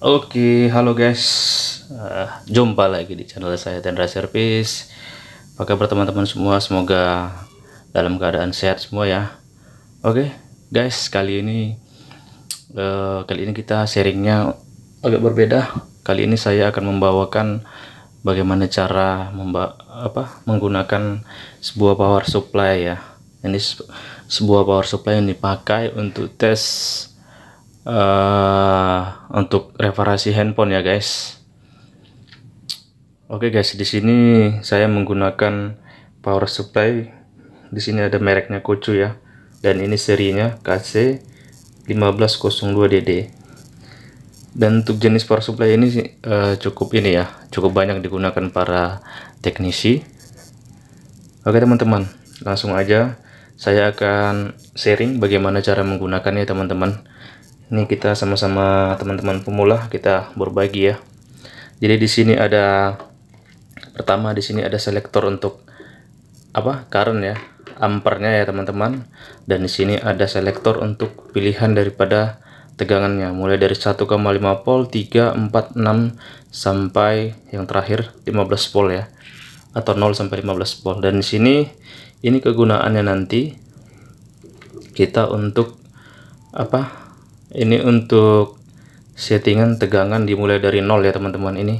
Oke, okay, halo guys. Uh, jumpa lagi di channel saya Tendra Service. Apa kabar teman-teman semua? Semoga dalam keadaan sehat semua ya. Oke, okay, guys, kali ini uh, kali ini kita sharingnya agak berbeda. Kali ini saya akan membawakan bagaimana cara memba apa menggunakan sebuah power supply ya. Ini sebuah power supply yang dipakai untuk tes uh, untuk reparasi handphone ya guys oke okay guys di sini saya menggunakan power supply di sini ada mereknya Kocu ya dan ini serinya KC 1502DD dan untuk jenis power supply ini uh, cukup ini ya cukup banyak digunakan para teknisi oke okay, teman-teman langsung aja saya akan sharing bagaimana cara menggunakannya teman-teman ini kita sama-sama teman-teman pemula kita berbagi ya jadi di sini ada pertama di sini ada selektor untuk apa current ya ampernya ya teman-teman dan di sini ada selektor untuk pilihan daripada tegangannya mulai dari 1,5 volt 3 4 6 sampai yang terakhir 15 volt ya atau 0 sampai 15 volt dan di sini ini kegunaannya nanti kita untuk apa ini untuk settingan tegangan dimulai dari nol ya teman-teman ini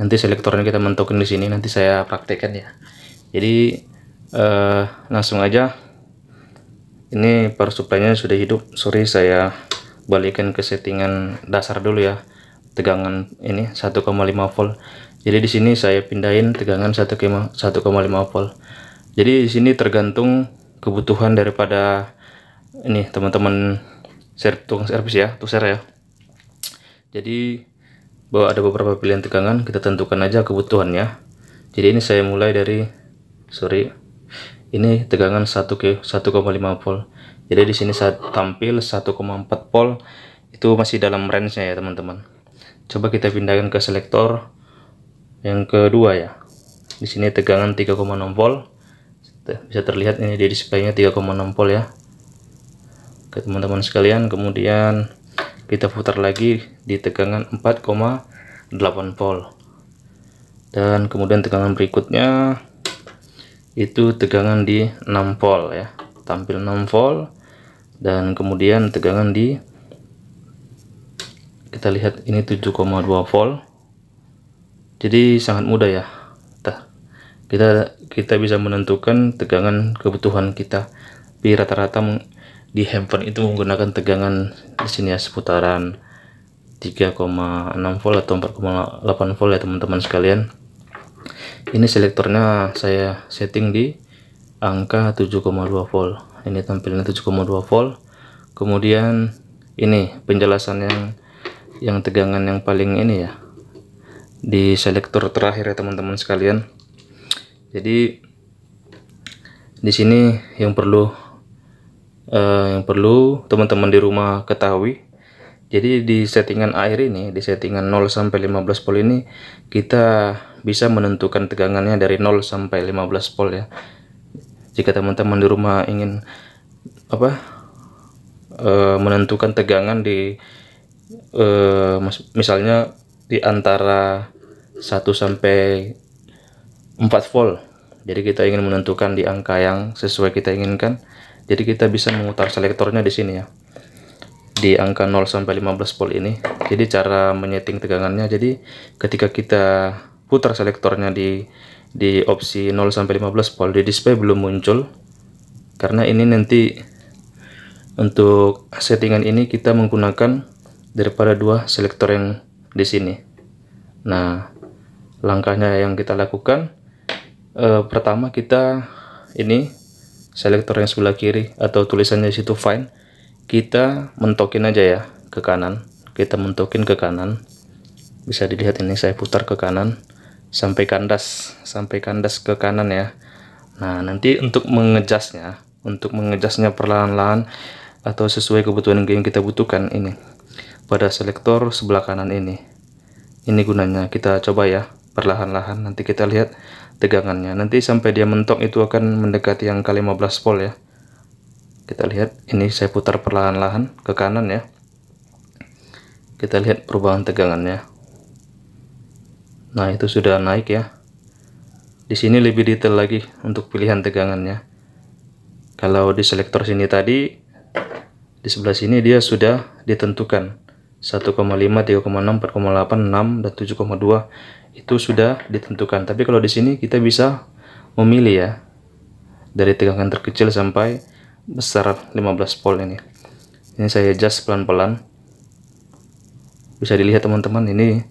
nanti selektornya kita mentokin di sini nanti saya praktekkan ya jadi eh, langsung aja ini power supply-nya sudah hidup sorry saya balikin ke settingan dasar dulu ya tegangan ini 1,5 volt jadi di sini saya pindahin tegangan 1,5 volt jadi di sini tergantung kebutuhan daripada ini teman-teman ser tukang servis ya tuh ser ya jadi bahwa ada beberapa pilihan tegangan kita tentukan aja kebutuhannya jadi ini saya mulai dari sorry ini tegangan 1 ke 1,5 volt jadi di sini saya tampil 1,4 volt itu masih dalam range nya ya teman-teman coba kita pindahkan ke selektor yang kedua ya di sini tegangan 3,6 volt bisa terlihat ini di displaynya 3,6 volt ya ke teman-teman sekalian kemudian kita putar lagi di tegangan 4,8 volt dan kemudian tegangan berikutnya itu tegangan di 6 volt ya tampil 6 volt dan kemudian tegangan di kita lihat ini 7,2 volt jadi sangat mudah ya kita kita bisa menentukan tegangan kebutuhan kita tapi rata-rata di handphone itu menggunakan tegangan di sini ya seputaran 3,6 volt atau 4,8 volt ya teman-teman sekalian ini selektornya saya setting di angka 7,2 volt ini tampilannya 7,2 volt kemudian ini penjelasan yang yang tegangan yang paling ini ya di selektor terakhir ya teman-teman sekalian jadi di sini yang perlu eh, yang perlu teman-teman di rumah ketahui jadi di settingan air ini di settingan 0 sampai 15 volt ini kita bisa menentukan tegangannya dari 0 sampai 15 volt ya jika teman-teman di rumah ingin apa e, menentukan tegangan di e, misalnya di antara 1 sampai 4 volt jadi kita ingin menentukan di angka yang sesuai kita inginkan jadi kita bisa memutar selektornya di sini ya di angka 0 sampai 15 volt ini jadi cara menyeting tegangannya jadi ketika kita putar selektornya di di opsi 0 sampai 15 volt di display belum muncul karena ini nanti untuk settingan ini kita menggunakan daripada dua selektor yang di sini nah langkahnya yang kita lakukan eh, pertama kita ini selektor yang sebelah kiri atau tulisannya di situ fine, kita mentokin aja ya ke kanan kita mentokin ke kanan bisa dilihat ini saya putar ke kanan sampai kandas sampai kandas ke kanan ya nah nanti untuk mengejasnya untuk mengejasnya perlahan-lahan atau sesuai kebutuhan yang kita butuhkan ini pada selektor sebelah kanan ini ini gunanya kita coba ya perlahan-lahan nanti kita lihat tegangannya nanti sampai dia mentok itu akan mendekati yang kali 15 volt ya kita lihat ini saya putar perlahan-lahan ke kanan ya kita lihat perubahan tegangannya nah itu sudah naik ya di sini lebih detail lagi untuk pilihan tegangannya kalau di selektor sini tadi di sebelah sini dia sudah ditentukan 1,5, 3,6, 4,8, 6, dan 7,2 itu sudah ditentukan. Tapi kalau di sini kita bisa memilih ya, dari tegangan terkecil sampai besar 15 volt ini. Ini saya adjust pelan-pelan. Bisa dilihat teman-teman, ini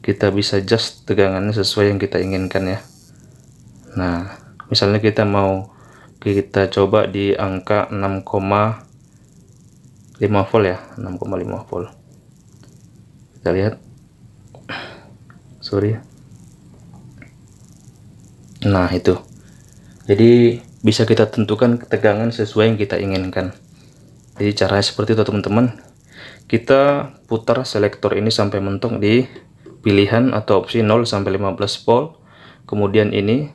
kita bisa adjust tegangannya sesuai yang kita inginkan ya. Nah, misalnya kita mau kita coba di angka 6,5 volt ya, 6,5 volt kita lihat sorry ya. nah itu jadi bisa kita tentukan ketegangan sesuai yang kita inginkan jadi caranya seperti itu teman-teman kita putar selektor ini sampai mentok di pilihan atau opsi 0 sampai 15 volt kemudian ini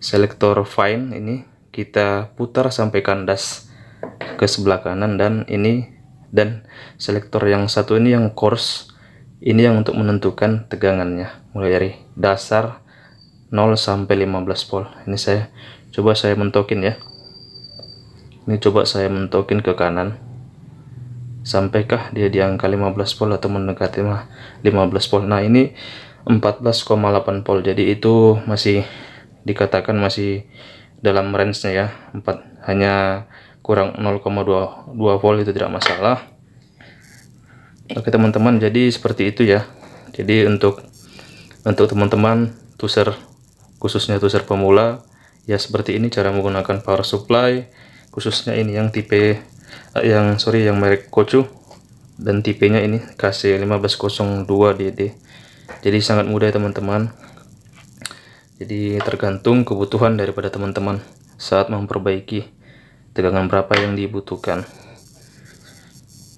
selektor fine ini kita putar sampai kandas ke sebelah kanan dan ini dan selektor yang satu ini yang coarse ini yang untuk menentukan tegangannya mulai dari dasar 0 sampai 15 volt ini saya coba saya mentokin ya ini coba saya mentokin ke kanan sampaikah dia di angka 15 volt atau mendekati 15 volt nah ini 14,8 volt jadi itu masih dikatakan masih dalam range nya ya 4 hanya kurang 0,2 volt itu tidak masalah eh. oke teman-teman jadi seperti itu ya jadi untuk untuk teman-teman tuser khususnya tuser pemula ya seperti ini cara menggunakan power supply khususnya ini yang tipe eh, yang sorry yang merek Kocu dan tipenya ini KC1502DD jadi sangat mudah ya, teman-teman jadi tergantung kebutuhan daripada teman-teman saat memperbaiki tegangan berapa yang dibutuhkan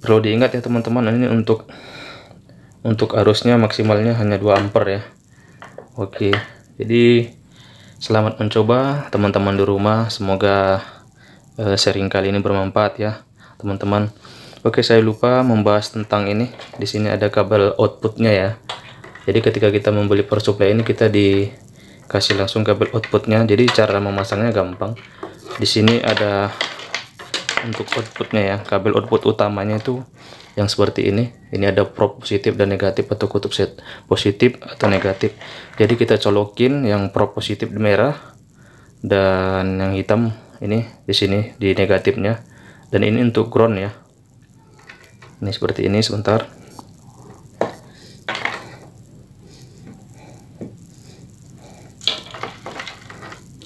perlu diingat ya teman-teman ini untuk untuk arusnya maksimalnya hanya 2 ampere ya Oke jadi selamat mencoba teman-teman di rumah semoga uh, sharing kali ini bermanfaat ya teman-teman Oke saya lupa membahas tentang ini di sini ada kabel outputnya ya jadi ketika kita membeli power supply ini kita dikasih langsung kabel outputnya jadi cara memasangnya gampang di sini ada untuk outputnya ya kabel output utamanya itu yang seperti ini ini ada probe positif dan negatif atau kutub set positif atau negatif jadi kita colokin yang probe positif di merah dan yang hitam ini di sini di negatifnya dan ini untuk ground ya ini seperti ini sebentar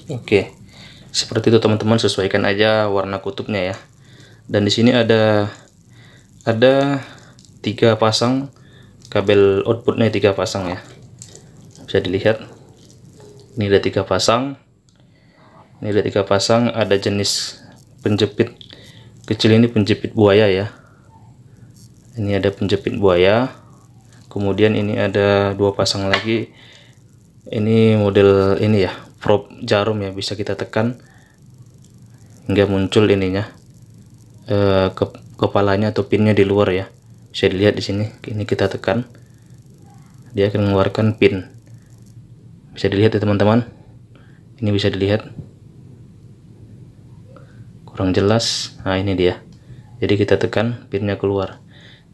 oke okay seperti itu teman-teman sesuaikan aja warna kutubnya ya dan di sini ada ada tiga pasang kabel outputnya tiga pasang ya bisa dilihat ini ada tiga pasang ini ada tiga pasang ada jenis penjepit kecil ini penjepit buaya ya ini ada penjepit buaya kemudian ini ada dua pasang lagi ini model ini ya probe jarum ya bisa kita tekan hingga muncul ininya eh, ke, kepalanya atau pinnya di luar ya saya dilihat di sini ini kita tekan dia akan mengeluarkan pin bisa dilihat ya teman-teman ini bisa dilihat kurang jelas nah ini dia jadi kita tekan pinnya keluar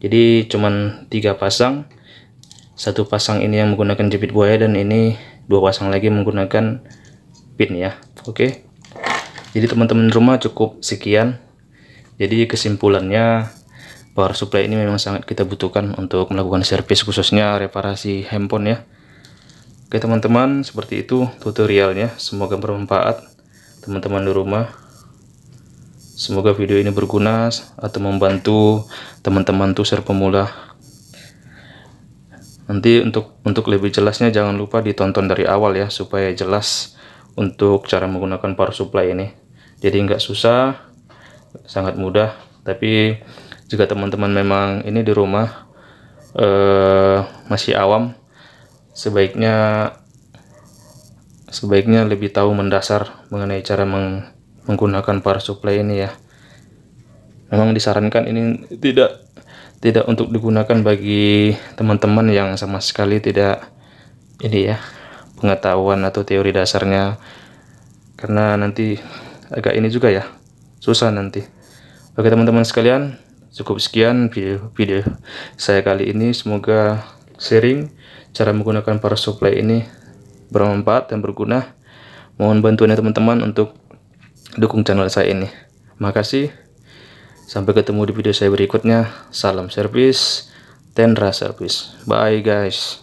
jadi cuman tiga pasang satu pasang ini yang menggunakan jepit buaya dan ini dua pasang lagi menggunakan pin ya oke jadi teman-teman rumah cukup sekian jadi kesimpulannya power supply ini memang sangat kita butuhkan untuk melakukan servis khususnya reparasi handphone ya oke teman-teman seperti itu tutorialnya semoga bermanfaat teman-teman di rumah Semoga video ini berguna atau membantu teman-teman tuser pemula. Nanti untuk untuk lebih jelasnya jangan lupa ditonton dari awal ya supaya jelas untuk cara menggunakan power supply ini jadi nggak susah sangat mudah tapi jika teman-teman memang ini di rumah eh, masih awam sebaiknya sebaiknya lebih tahu mendasar mengenai cara meng, menggunakan power supply ini ya memang disarankan ini tidak tidak untuk digunakan bagi teman-teman yang sama sekali tidak ini ya pengetahuan atau teori dasarnya karena nanti agak ini juga ya susah nanti oke teman-teman sekalian cukup sekian video video saya kali ini semoga sharing cara menggunakan power supply ini bermanfaat dan berguna mohon bantuannya teman-teman untuk dukung channel saya ini makasih sampai ketemu di video saya berikutnya salam service Tendra service bye guys